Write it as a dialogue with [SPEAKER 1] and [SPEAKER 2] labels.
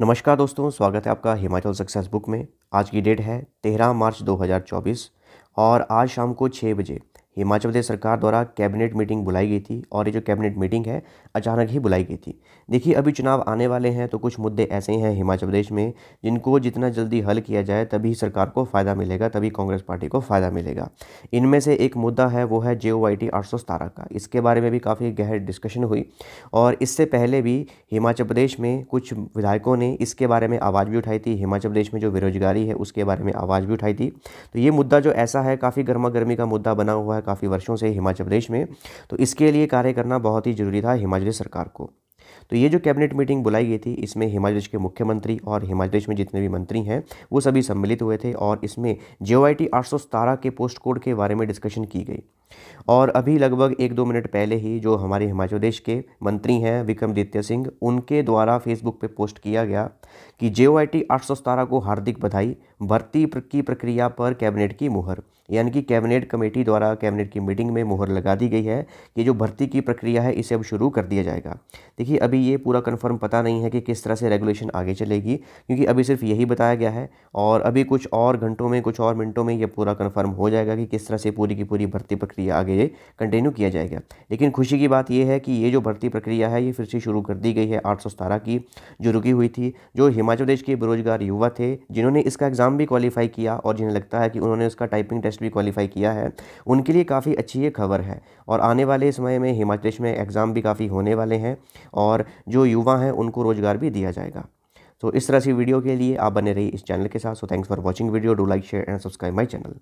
[SPEAKER 1] नमस्कार दोस्तों स्वागत है आपका हिमाचल सक्सेस बुक में आज की डेट है तेरह मार्च 2024 और आज शाम को छः बजे हिमाचल प्रदेश सरकार द्वारा कैबिनेट मीटिंग बुलाई गई थी और ये जो कैबिनेट मीटिंग है अचानक ही बुलाई गई थी देखिए अभी चुनाव आने वाले हैं तो कुछ मुद्दे ऐसे हैं हिमाचल प्रदेश में जिनको जितना जल्दी हल किया जाए तभी सरकार को फ़ायदा मिलेगा तभी कांग्रेस पार्टी को फ़ायदा मिलेगा इनमें से एक मुद्दा है वो है जे ओ टी आठ सौ सतारह का इसके बारे में भी काफ़ी गहर डिस्कशन हुई और इससे पहले भी हिमाचल प्रदेश में कुछ विधायकों ने इसके बारे में आवाज़ भी उठाई थी हिमाचल प्रदेश में जो बेरोजगारी है उसके बारे में आवाज़ भी उठाई थी तो ये मुद्दा जो ऐसा है काफ़ी गर्मा गर्मी का मुद्दा बना हुआ है काफ़ी वर्षों से हिमाचल प्रदेश में तो इसके लिए कार्य करना बहुत ही ज़रूरी था हिमाचल सरकार को तो ये जो कैबिनेट मीटिंग बुलाई गई थी इसमें हिमाचल प्रदेश के मुख्यमंत्री और हिमाचल प्रदेश में जितने भी मंत्री हैं वो सभी सम्मिलित हुए थे और इसमें जे ओ आई टी के पोस्ट कोड के बारे में डिस्कशन की गई और अभी लगभग एक दो मिनट पहले ही जो हमारे हिमाचल प्रदेश के मंत्री हैं विक्रमादित्य सिंह उनके द्वारा फेसबुक पे पोस्ट किया गया कि जे ओ आई टी को हार्दिक बधाई भर्ती की प्रक्रिया पर कैबिनेट की मुहर यानी कि कैबिनेट कमेटी द्वारा कैबिनेट की मीटिंग में मुहर लगा दी गई है कि जो भर्ती की प्रक्रिया है इसे अब शुरू कर दिया जाएगा देखिए अभी ये पूरा कन्फर्म पता नहीं है कि किस तरह से रेगुलेशन आगे चलेगी क्योंकि अभी सिर्फ यही बताया गया है और अभी कुछ और घंटों में कुछ और मिनटों में यह पूरा कन्फर्म हो जाएगा कि किस तरह से पूरी की पूरी भर्ती प्रक्रिया आगे कंटिन्यू किया जाएगा लेकिन खुशी की बात यह है कि ये जो भर्ती प्रक्रिया है ये फिर से शुरू कर दी गई है आठ की जो रुकी हुई थी जो हिमाचल प्रदेश के बेरोजगार युवा थे जिन्होंने इसका एग्ज़ाम भी क्वालिफाई किया और जिन्हें लगता है कि उन्होंने उसका टाइपिंग टेस्ट लिस्ट भी क्वालिफाई किया है उनके लिए काफ़ी अच्छी ये खबर है और आने वाले समय में हिमाचल प्रदेश में एग्ज़ाम भी काफ़ी होने वाले हैं और जो युवा हैं उनको रोज़गार भी दिया जाएगा तो इस तरह से वीडियो के लिए आप बने रहिए इस चैनल के साथ so thanks for watching video do like share and subscribe my channel